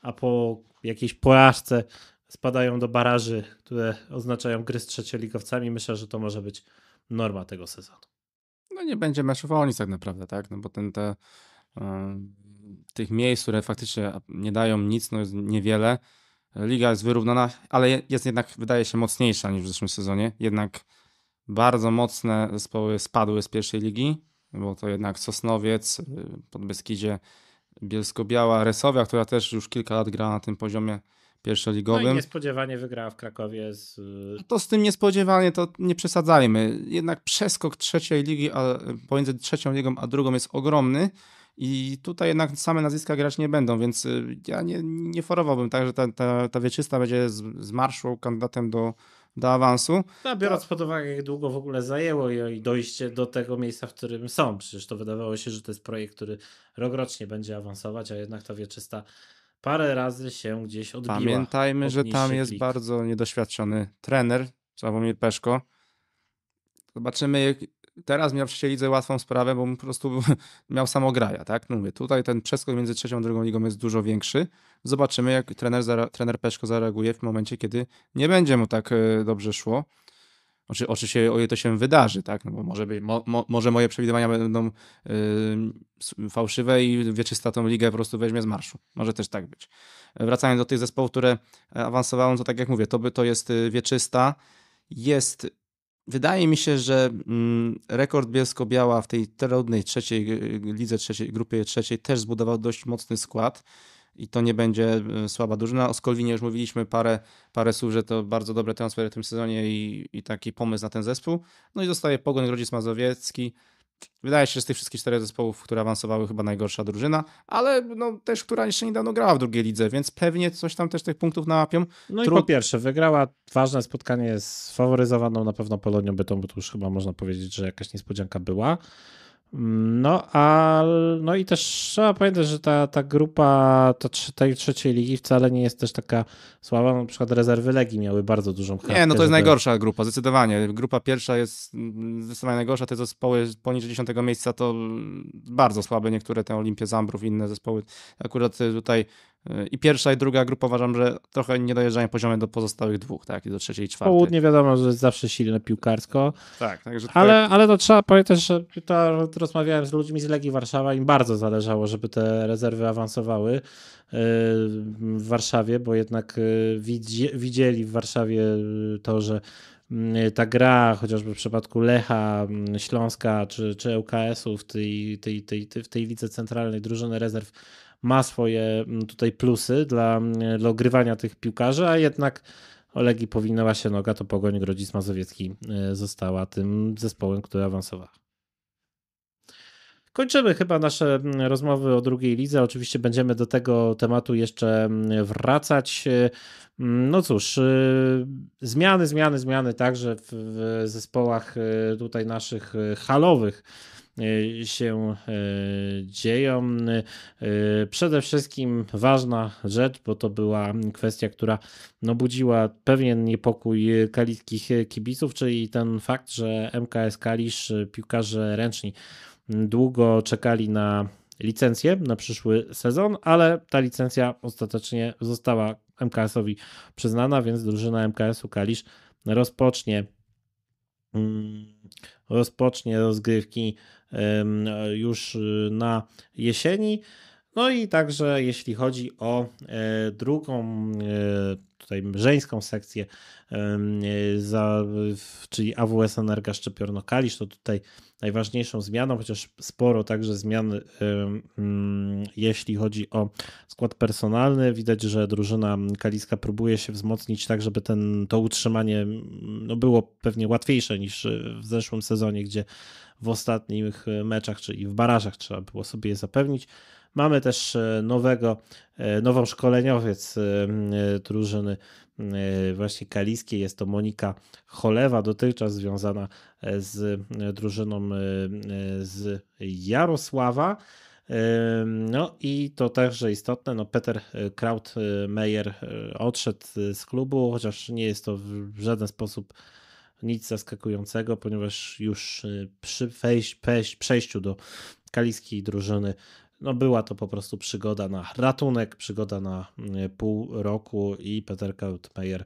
a po jakiejś porażce spadają do baraży, które oznaczają gry z trzecioligowcami. Myślę, że to może być norma tego sezonu. No nie będzie meczów o nic tak naprawdę, tak? No bo ten, te tych miejsc, które faktycznie nie dają nic, no jest niewiele. Liga jest wyrównana, ale jest jednak, wydaje się, mocniejsza niż w zeszłym sezonie. Jednak bardzo mocne zespoły spadły z pierwszej ligi, bo to jednak Sosnowiec, y, Podbeskidzie, Bielsko-Biała, Resowia, która też już kilka lat gra na tym poziomie pierwszoligowym. No i niespodziewanie wygrała w Krakowie z... To z tym niespodziewanie, to nie przesadzajmy. Jednak przeskok trzeciej ligi, a pomiędzy trzecią ligą a drugą jest ogromny i tutaj jednak same nazwiska grać nie będą, więc y, ja nie, nie forowałbym tak, że ta, ta, ta wieczysta będzie z, z marszu kandydatem do, do awansu. No, biorąc to... pod uwagę, jak długo w ogóle zajęło i dojście do tego miejsca, w którym są. Przecież to wydawało się, że to jest projekt, który rokrocznie będzie awansować, a jednak ta wieczysta parę razy się gdzieś odbiła. Pamiętajmy, że tam jest bardzo niedoświadczony trener, Sławomir Peszko. Zobaczymy, teraz miał w lidze łatwą sprawę, bo po prostu miał samograja, tak? No mówię, tutaj ten przeskok między trzecią a drugą ligą jest dużo większy. Zobaczymy, jak trener, trener Peszko zareaguje w momencie, kiedy nie będzie mu tak e, dobrze szło. Oczy, znaczy, oczywiście, o to się wydarzy, tak? No bo może, być, mo, mo, może moje przewidywania będą yy, fałszywe i wieczysta tą ligę po prostu weźmie z marszu. Może też tak być. Wracając do tych zespołów, które e, awansowały, to tak jak mówię, to, by, to jest wieczysta, jest Wydaje mi się, że mm, rekord Bielsko-Biała w tej trudnej trzeciej y, y, lidze, trzeciej, grupie trzeciej też zbudował dość mocny skład i to nie będzie y, słaba drużyna. O Skolwinie już mówiliśmy parę, parę słów, że to bardzo dobre transfery w tym sezonie i, i taki pomysł na ten zespół. No i zostaje Pogoń Grodzic Mazowiecki, Wydaje się, że z tych wszystkich czterech zespołów, które awansowały, chyba najgorsza drużyna, ale no, też, która jeszcze niedawno grała w drugiej lidze, więc pewnie coś tam też tych punktów nałapią. No i po pierwsze, wygrała ważne spotkanie z faworyzowaną na pewno Polonią Bytą, bo tu już chyba można powiedzieć, że jakaś niespodzianka była. No, a, no i też trzeba pamiętać, że ta, ta grupa to, tej trzeciej ligi wcale nie jest też taka słaba. Na przykład rezerwy Legii miały bardzo dużą charakter. Nie, no to jest najgorsza grupa, zdecydowanie. Grupa pierwsza jest zdecydowanie najgorsza. Te zespoły poniżej 10 miejsca to bardzo słabe. Niektóre, te Olimpia Zambrów, inne zespoły. Akurat tutaj Y, I pierwsza i druga grupa uważam, że trochę nie dojeżdżają do pozostałych dwóch, tak, i do trzeciej i czwartej. Południe wiadomo, że jest zawsze silne piłkarsko. Tak, także tutaj... ale, ale to trzeba pamiętać, że to rozmawiałem z ludźmi z Legii Warszawa, im bardzo zależało, żeby te rezerwy awansowały y, w Warszawie, bo jednak y, widzieli w Warszawie to, że ta gra, chociażby w przypadku Lecha, Śląska czy, czy łks w tej, tej, tej, tej, w tej lidze centralnej drużyny rezerw ma swoje mm, tutaj plusy dla, mm, dla ogrywania tych piłkarzy, a jednak Olegi powinnała się noga, to Pogoń Grodzic Mazowiecki e, została tym zespołem, który awansowała. Kończymy chyba nasze mm, rozmowy o drugiej lidze. Oczywiście będziemy do tego tematu jeszcze wracać. E, no cóż, e, zmiany, zmiany, zmiany także w zespołach tutaj naszych halowych Y, się y, dzieją. Y, przede wszystkim ważna rzecz, bo to była kwestia, która no, budziła pewien niepokój kaliskich kibiców, czyli ten fakt, że MKS Kalisz, piłkarze ręczni długo czekali na licencję na przyszły sezon, ale ta licencja ostatecznie została MKS-owi przyznana, więc drużyna MKS-u Kalisz rozpocznie mm, rozpocznie rozgrywki e, już y, na jesieni. No i także jeśli chodzi o e, drugą e, tutaj żeńską sekcję, e, czyli AWS Energa Szczepionko Kalisz, to tutaj najważniejszą zmianą, chociaż sporo także zmian, mm, jeśli chodzi o skład personalny. Widać, że drużyna kaliska próbuje się wzmocnić tak, żeby ten, to utrzymanie mm, no, było pewnie łatwiejsze niż w zeszłym sezonie, gdzie w ostatnich meczach, czyli w barażach trzeba było sobie je zapewnić. Mamy też e, nowego, e, nową szkoleniowiec e, drużyny właśnie kaliskiej. Jest to Monika Cholewa, dotychczas związana z drużyną z Jarosława. No i to także istotne, no Peter Krautmeier odszedł z klubu, chociaż nie jest to w żaden sposób nic zaskakującego, ponieważ już przy przejściu do kaliskiej drużyny no była to po prostu przygoda na ratunek, przygoda na mm, pół roku i Peter Kautmeier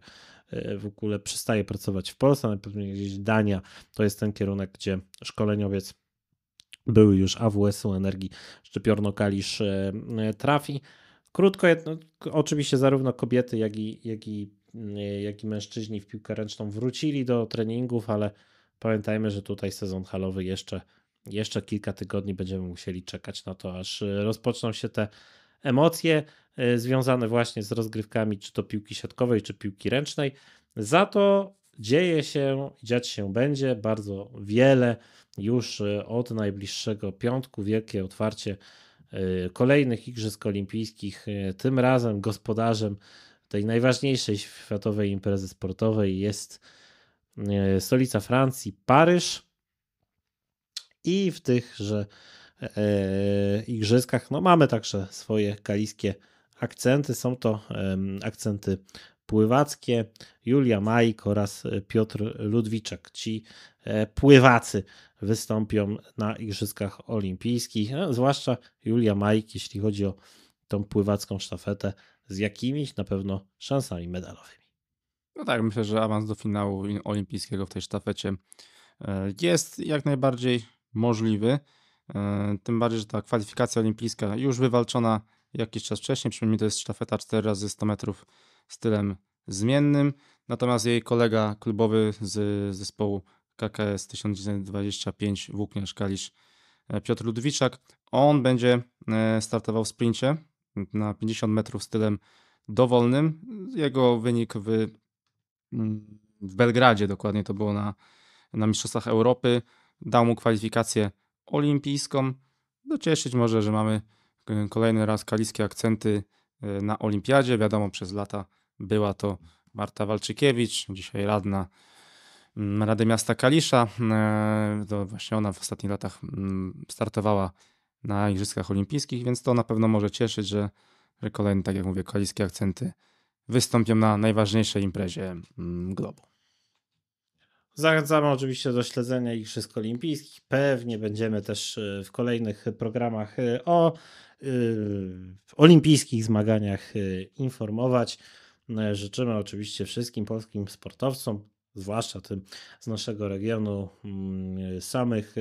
e, w ogóle przestaje pracować w Polsce, najpewniej gdzieś Dania. To jest ten kierunek, gdzie szkoleniowiec były już AWS-u Energii Szczypiorno-Kalisz e, e, trafi. Krótko, no, oczywiście zarówno kobiety, jak i, jak, i, mm, jak i mężczyźni w piłkę ręczną wrócili do treningów, ale pamiętajmy, że tutaj sezon halowy jeszcze jeszcze kilka tygodni będziemy musieli czekać na to, aż e, rozpoczną się te emocje e, związane właśnie z rozgrywkami, czy to piłki siatkowej, czy piłki ręcznej. Za to dzieje się, dziać się będzie bardzo wiele już e, od najbliższego piątku. Wielkie otwarcie kolejnych Igrzysk Olimpijskich. Tym razem gospodarzem tej najważniejszej światowej imprezy sportowej jest stolica Francji, Paryż i w tychże e, e, igrzyskach no, mamy także swoje kaliskie akcenty. Są to e, akcenty pływackie, Julia Majk oraz Piotr Ludwiczek. Ci e, pływacy wystąpią na Igrzyskach Olimpijskich, no, zwłaszcza Julia Majk, jeśli chodzi o tą pływacką sztafetę z jakimiś na pewno szansami medalowymi. No tak, myślę, że awans do finału olimpijskiego w tej sztafecie e, jest jak najbardziej możliwy. E, tym bardziej, że ta kwalifikacja olimpijska już wywalczona jakiś czas wcześniej, przynajmniej to jest sztafeta 4 razy 100 metrów stylem zmiennym, natomiast jej kolega klubowy z zespołu KKS 1925 Włókniarz Kalisz e, Piotr Ludwiczak, on będzie e, startował w sprincie na 50 metrów stylem dowolnym. Jego wynik w, mm, w Belgradzie dokładnie to było na, na Mistrzostwach Europy dał mu kwalifikację olimpijską. Docieszyć no, może, że mamy e, kolejny raz kaliskie akcenty e, na olimpiadzie. Wiadomo, przez lata była to Marta Walczykiewicz, dzisiaj radna mm, Rady Miasta Kalisza. E, to właśnie ona w ostatnich latach mm, startowała na Igrzyskach Olimpijskich, więc to na pewno może cieszyć, że, że kolejne, tak jak mówię, kaliskie akcenty wystąpią na najważniejszej imprezie mm, globu. Zachęcamy oczywiście do śledzenia Igrzysk Olimpijskich. Pewnie będziemy też e, w kolejnych programach e, o e, olimpijskich zmaganiach informować. No, życzymy oczywiście wszystkim polskim sportowcom, zwłaszcza tym z naszego regionu, mm, samych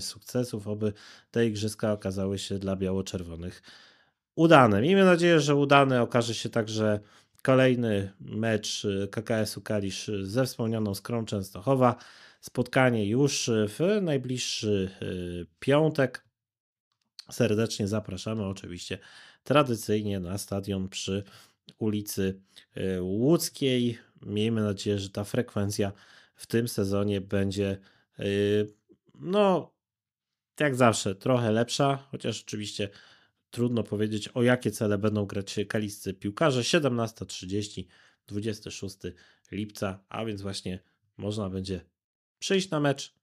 sukcesów, aby te igrzyska okazały się dla biało-czerwonych udane Miejmy nadzieję, że udane okaże się także Kolejny mecz y, KKS-u Kalisz ze wspomnianą Skrą Częstochowa. Spotkanie już w najbliższy y, piątek. Serdecznie zapraszamy oczywiście tradycyjnie na stadion przy ulicy y, Łódzkiej. Miejmy nadzieję, że ta frekwencja w tym sezonie będzie no jak zawsze trochę lepsza, chociaż oczywiście trudno powiedzieć, o jakie cele będą grać kaliscy piłkarze. 17.30, 26 lipca, a więc właśnie można będzie przyjść na mecz,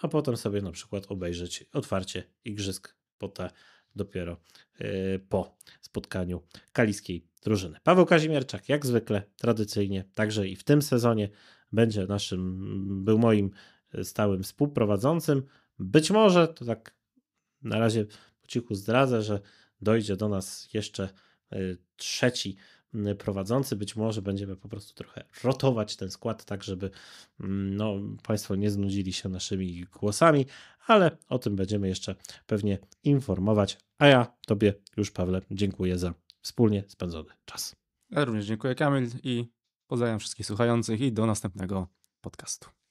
a potem sobie na przykład obejrzeć otwarcie igrzysk po te dopiero yy, po spotkaniu kaliskiej drużyny. Paweł Kazimierczak, jak zwykle, tradycyjnie, także i w tym sezonie będzie naszym, był moim stałym współprowadzącym. Być może, to tak na razie po cichu zdradzę, że dojdzie do nas jeszcze y, trzeci y, prowadzący. Być może będziemy po prostu trochę rotować ten skład, tak żeby mm, no, Państwo nie znudzili się naszymi głosami, ale o tym będziemy jeszcze pewnie informować. A ja Tobie już, Pawle, dziękuję za wspólnie spędzony czas. Ja również dziękuję, Kamil, i pozdrawiam wszystkich słuchających i do następnego podcastu.